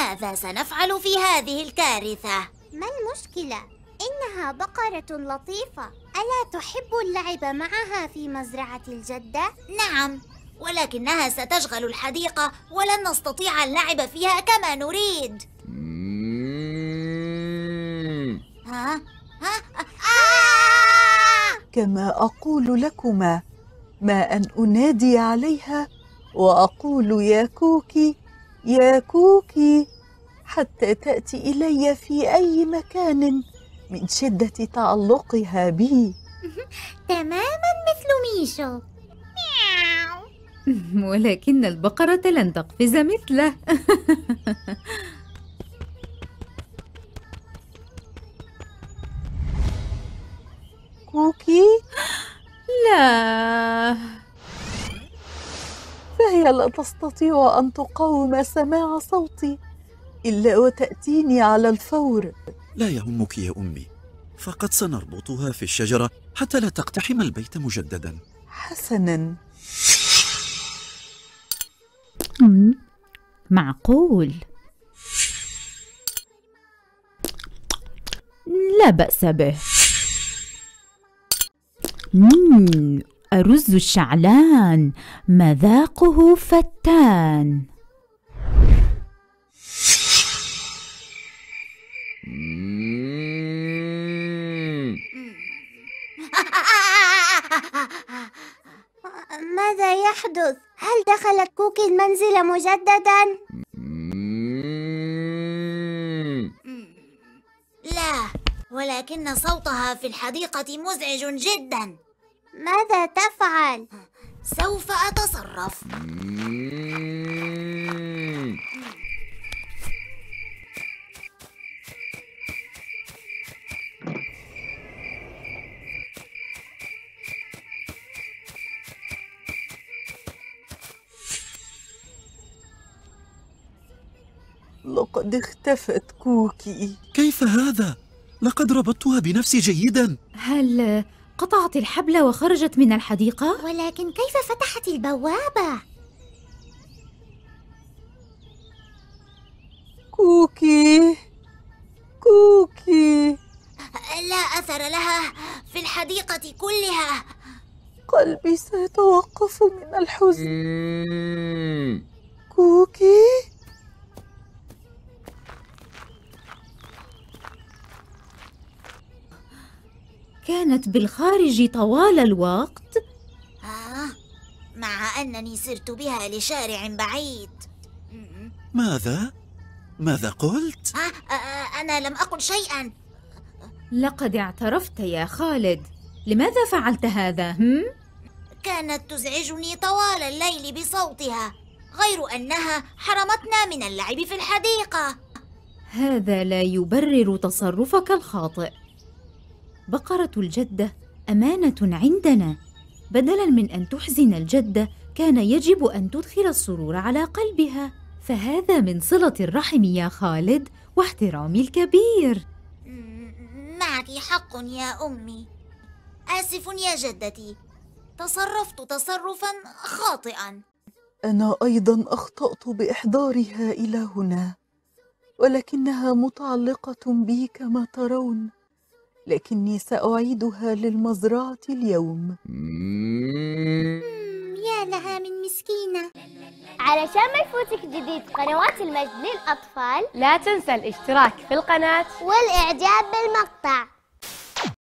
ماذا سنفعل في هذه الكارثة؟ ما المشكلة؟ إنها بقرة لطيفة ألا تحب اللعب معها في مزرعة الجدة؟ نعم ولكنها ستشغل الحديقة ولن نستطيع اللعب فيها كما نريد ها؟ ها؟ آه! كما أقول لكما ما أن أنادي عليها وأقول يا كوكي يا كوكي حتى تأتي إلي في أي مكان من شدة تعلقها بي تماما مثل ميشو ولكن البقرة لن تقفز مثله كوكي هي لا تستطيع ان تقاوم سماع صوتي الا وتاتيني على الفور لا يهمك يا امي فقد سنربطها في الشجره حتى لا تقتحم البيت مجددا حسنا أمم، معقول لا باس به أمم، أرز الشعلان مذاقه فتان ماذا يحدث؟ هل دخلت كوكي المنزل مجددا؟ لا ولكن صوتها في الحديقة مزعج جدا ماذا تفعل؟ سوف أتصرف لقد اختفت كوكي كيف هذا؟ لقد ربطتها بنفسي جيدا هل قطعت الحبل وخرجت من الحديقة ولكن كيف فتحت البوابة؟ كوكي كوكي لا أثر لها في الحديقة كلها قلبي سيتوقف من الحزن كوكي كانت بالخارج طوال الوقت آه مع أنني سرت بها لشارع بعيد ماذا؟ ماذا قلت؟ آه،, آه آه أنا لم أقل شيئا لقد اعترفت يا خالد لماذا فعلت هذا؟ هم؟ كانت تزعجني طوال الليل بصوتها غير أنها حرمتنا من اللعب في الحديقة هذا لا يبرر تصرفك الخاطئ بقرة الجدة أمانة عندنا بدلاً من أن تحزن الجدة كان يجب أن تدخل السرور على قلبها فهذا من صلة الرحم يا خالد واحترام الكبير معك حق يا أمي آسف يا جدتي تصرفت تصرفا خاطئا أنا أيضا أخطأت بإحضارها إلى هنا ولكنها متعلقة بي كما ترون لكني سأعيدها للمزرعة اليوم يا لها من مسكينة علشان ما يفوتك جديد قنوات المجد للأطفال لا تنسى الاشتراك في القناة والإعجاب بالمقطع